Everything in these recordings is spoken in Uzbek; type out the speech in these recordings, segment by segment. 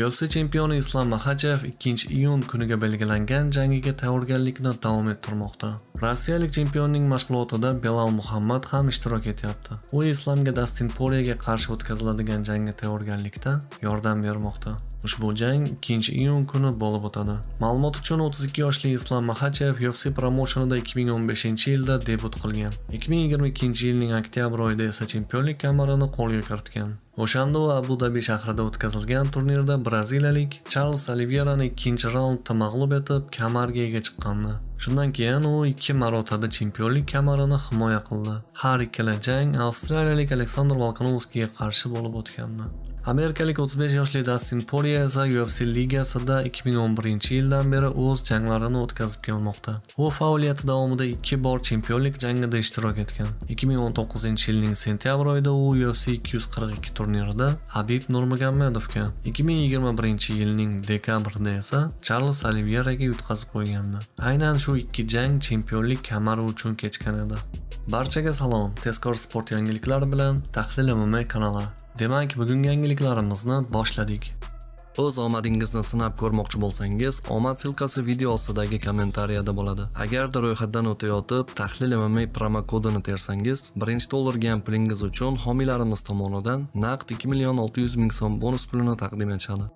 UFC chempioni Islam Maxachev 2-iyun kuniga belgilangan jangiga tayyorgarlikni davom ettirmoqda. Rossiyalik chempionning mashg'ulotida Belal Muhammad ham ishtirok etyapti. U Islamga Dustin Poirierga qarshi o'tkaziladigan jangga tayyorgarlikda yordam bermoqda. Ushbu jang 2-iyun kuni bo'lib o'tadi. Ma'lumot uchun 32 yoshli Islam Maxachev UFC promotionida 2015-yilda debut qilgan. 2022-yilning oktyabr oyida esa chempionlik kamarini qo'lga kiritgan. o'shanda u abu dabi shahrida o'tkazilgan turnirda braziliyalik charles oliverani ikkinchi raundda mag'lub etib kamarga ega chiqqandi shundan keyin u ikki marotaba chempionlik kamarini himoya qildi har ikkala jang avstraliyalik aleksandr volkanovskiyga qarshi bo'lib o'tgandi amerikalik 35 yoshli dastin porye esa ufc ligasida 2011 yildan beri o'z janglarini o'tkazib kelmoqda u faoliyati davomida ikki bor chempionlik jangida ishtirok etgan 2019 yilning sentyabr oyida u ufc 242 turnirida habib nurmagomedovga 2021 yilning dekabrida esa charlz Oliveiraga yutqazib qo'ygandi aynan shu ikki jang chempionlik kamari uchun kechgan edi barchaga salom tezkor sport yangiliklari bilan tahlil mma kanali demak bugungi yangiliklarimizni boshladik o'z omadingizni sinab ko'rmoqchi bo'lsangiz omad silkasi video ostidagi kommentariyada bo'ladi agarda ro'yxatdan o'tayotib tahlil mma promokodini tersangiz birinchi dollarga ham pulingiz uchun homiylarimiz tomonidan naqd 2 million 600 ming so'm bonus pulini taqdim etishadi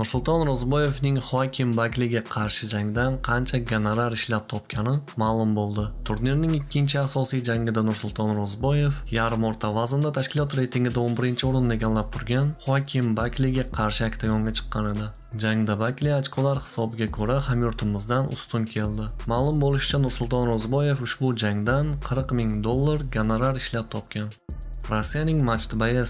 nursulton ro'zboyevning hoakim bakliga qarshi jangdan qancha gonorar ishlab topgani ma'lum bo'ldi turnirning ikkinchi asosiy jangida nursulton ro'zboyev yarim o'rta vaznda tashkilot reytingida 11 o'rinni egallab turgan hoakim bakliga qarshi oktagonga chiqqan edi jangda bakli ochkolar hisobiga ko'ra hamyurtimizdan ustun keldi ma'lum bo'lishicha nursulton ro'zboyev ushbu jangdan 40 ming dollar gonorar ishlab topgan Rossiyaning Match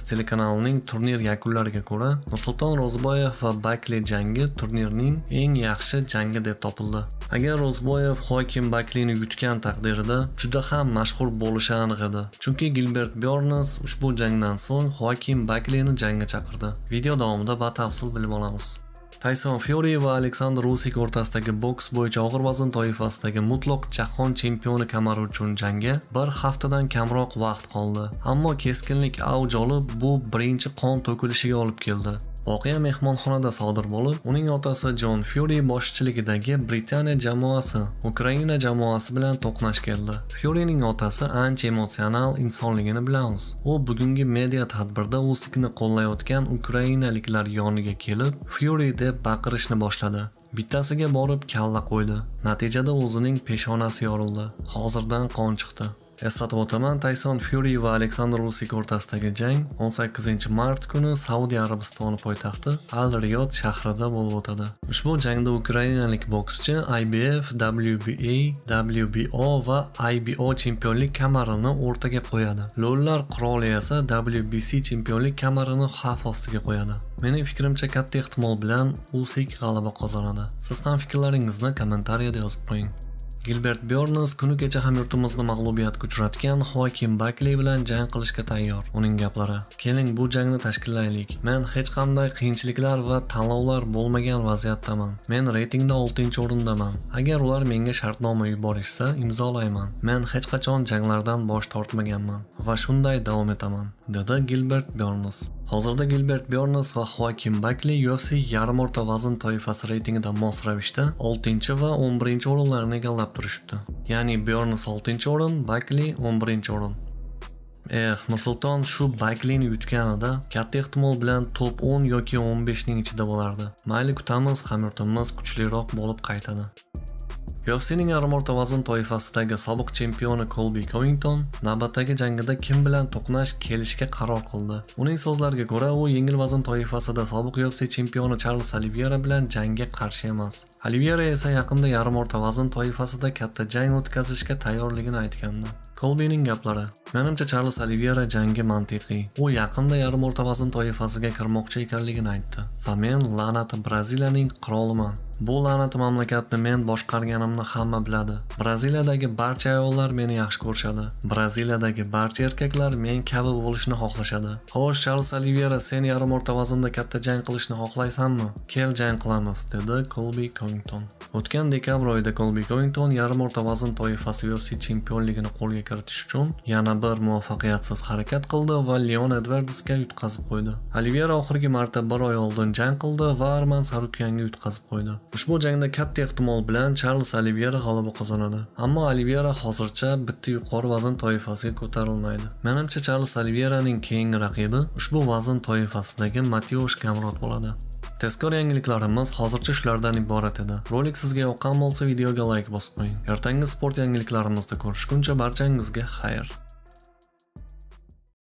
telekanalining turnir yakunlariga ko'ra, Nursulton Ro'zboyev va Bakli jangi turnirning eng yaxshi jangi deb topildi. Agar Ro'zboyev Hokim Baklini yutgan taqdirida juda ham mashhur bo'lishi aniq edi. Chunki Gilbert bernes ushbu jangdan so'ng Hokim Baklini jangga chaqirdi. Video davomida batafsil bilib olamiz. Tayson Fyuri va Aleksandr usik o'rtasidagi boks bo'yicha og'ir vazn toifasidagi mutloq jahon chempioni kamari uchun jangga bir haftadan kamroq vaqt qoldi. Ammo keskinlik avj olib, bu birinchi qon to'kilishiga olib keldi. Voqea mehmonxonada sodir bo'lib, uning otasi Jon Fury boshchiligidagi Britaniya jamoasi Ukraina jamoasi bilan to'qnash keldi. Fury'ning otasi ancha emotsional insonligini bilamiz. U bugungi media tadbirda o'zini qo'llayotgan ukrainaliklar yoniga kelib, Fury deb baqirishni boshladi. Bittasiga borib kalla qo'ydi. Natijada o'zining peshonasi yorildi. Hozirdan qon chiqdi. Eslatib o'taman, Tayson Fyuri va Aleksandr Usyk o'rtasidagi jang 18-mart kuni Saudiya Arabistoni poytaxti Al-Riyod shahrida bo'lib o'tadi. Ushbu jangda ukrainalik bokschi IBF, WBA, WBO va IBO chempionlik kamarini o'rtaga qo'yadi. Lollar qiroli esa WBC chempionlik kamarini xavf ostiga qo'yadi. Mening fikrimcha katta ehtimol bilan Usyk g'alaba qozonadi. Siz ham fikrlaringizni kommentariyada yozib qo'ying. Gilbert Byornes kuni kecha hamyurtimizni mag'lubiyatga uchratgan Hokim Bakli bilan jang qilishga tayyor. Uning gaplari: "Keling, bu jangni tashkillaylik. Men hech qanday qiyinchiliklar va tanlovlar bo'lmagan vaziyatdaman. Men reytingda 6-o'rindaman. Agar ular menga shartnoma yuborishsa, imzolayman. Men hech qachon janglardan bosh tortmaganman va shunday davom etaman", dedi Gilbert Byornes. Hozirda Gilbert Burns va Joaquin Buckley UFC yarim o'rta vazn toifasi reytingida mos ravishda 6 va 11 o'rinlarni egallab turishibdi. Ya'ni Burns 6 o'rin, Buckley 11 o'rin. Eh, Nursulton shu Buckley'ni yutganida katta ehtimol bilan top 10 yoki 15 ning ichida bo'lardi. Mayli kutamiz, hamyurtimiz kuchliroq bo'lib qaytadi. UFC'ning ağır o'rta vazn toifasidagi sobiq chempioni Colby Covington navbatdagi jangida kim bilan to'qnash kelishga qaror qildi. Uning so'zlariga ko'ra, u yengil vazn toifasida sobiq UFC chempioni Charles Oliveira bilan jangga qarshi emas. Oliveira esa yaqinda yarim o'rta vazn toifasida katta jang o'tkazishga tayyorligini aytgandi. Toldining gaplari Menimcha Charles Oliveira jangi mantiqiy. U yaqinda yarim o'rta vazn toifasiga kirmoqchi ekanligini aytdi. Va men la'nati Braziliyaning qiroliman. Bu la'nati mamlakatni men boshqarganimni hamma biladi. Braziliyadagi barcha ayollar meni yaxshi ko'rishadi. Braziliyadagi barcha erkaklar men kabi bo'lishni xohlashadi. Xo'sh, Charles Oliveira, sen yarim o'rta vaznda katta jang qilishni xohlaysanmi? Kel jang qilamiz, dedi Colby Covington. O'tgan dekabr oyida Colby Covington yarim o'rta vazn toifasi UFC chempionligini qo'lga kiritish uchun yana bir muvaffaqiyatsiz harakat qildi va leon edvardesga yutqazib qo'ydi olivera oxirgi marta bir oy oldin jang qildi va arman sarukyanga yutqazib qo'ydi ushbu jangda katta ehtimol bilan charles olivera g'alaba qozonadi ammo olivera hozircha bitta yuqori vazn toifasiga ko'tarilmaydi menimcha charles ning keyingi raqibi ushbu vazn toifasidagi mateush kamrod bo'ladi Tezkor yangiliklarimiz hozircha shulardan iborat edi. Rolik sizga yoqqan bo'lsa videoga layk like bosib qo'ying. Ertangi sport yangiliklarimizda ko'rishguncha barchangizga xayr.